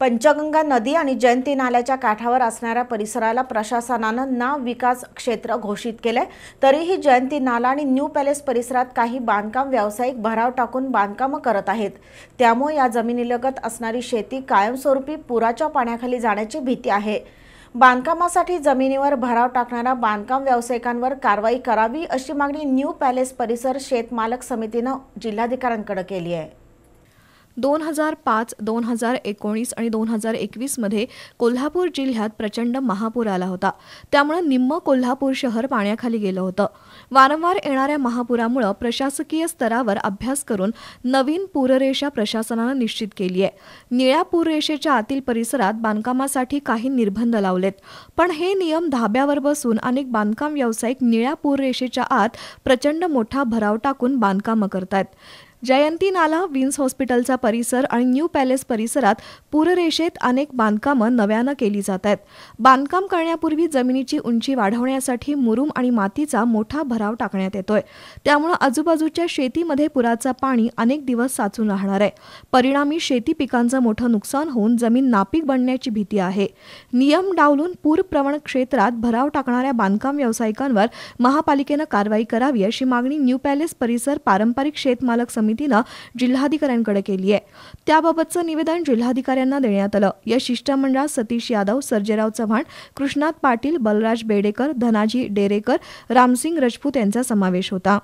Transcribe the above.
पंचगंगा नदी आणि जयंती नाल्याच्या काठावर असणाऱ्या परिसराला प्रशासनानं नाव विकास क्षेत्र घोषित केलंय तरीही जयंती नाला आणि न्यू पॅलेस परिसरात काही बांधकाम व्यावसायिक भराव टाकून बांधकामं करत आहेत त्यामुळे या जमिनीलगत असणारी शेती कायमस्वरूपी पुराच्या पाण्याखाली जाण्याची भीती आहे बांधकामासाठी जमिनीवर भराव टाकणाऱ्या बांधकाम व्यावसायिकांवर कारवाई करावी अशी मागणी न्यू पॅलेस परिसर शेतमालक समितीनं जिल्हाधिकाऱ्यांकडे केली आहे दोन हजार पाच दोन हजार एकोणीस आणि दोन हजार एकवीसमध्ये कोल्हापूर जिल्ह्यात प्रचंड महापूर आला होता त्यामुळे निम्म कोल्हापूर शहर पाण्याखाली गेलं होतं वारंवार येणाऱ्या महापुरामुळं प्रशासकीय स्तरावर अभ्यास करून नवीन पूररेषा प्रशासनानं निश्चित केली आहे निळ्या पूररेषेच्या आतील परिसरात बांधकामासाठी काही निर्बंध लावलेत पण हे नियम धाब्यावर बसून अनेक बांधकाम व्यावसायिक निळ्या पूररेषेच्या आत प्रचंड मोठा भराव टाकून बांधकामं करतायत नाला विन्स हॉस्पिटलचा परिसर आणि न्यू पॅलेस परिसरात पूररेषेत अनेक बांधकामं नव्यानं केली जात आहेत बांधकाम करण्यापूर्वी जमिनीची उंची वाढवण्यासाठी मुरुम आणि मातीचा मोठा भराव टाकण्यात येतोय त्यामुळे आजूबाजूच्या शेतीमध्ये पुराचं पाणी अनेक दिवस साचून राहणार आहे परिणामी शेती पिकांचं मोठं नुकसान होऊन जमीन नापीक बनण्याची भीती आहे नियम डावलून पूरप्रवण क्षेत्रात भराव टाकणाऱ्या बांधकाम व्यावसायिकांवर महापालिकेनं कारवाई करावी अशी मागणी न्यू पॅलेस परिसर पारंपरिक शेतमालक समितीनं जिल्हाधिकाऱ्यांकडे केली आहे त्याबाबतचं निवेदन जिल्हाधिकाऱ्यांना देण्यात आलं या शिष्टमंडळात सतीश यादव सर्जेराव चव्हाण कृष्णात पाटील बलराज बेडेकर धनाजी डेरेकर रामसिंग राजपूत यांचा समावेश होता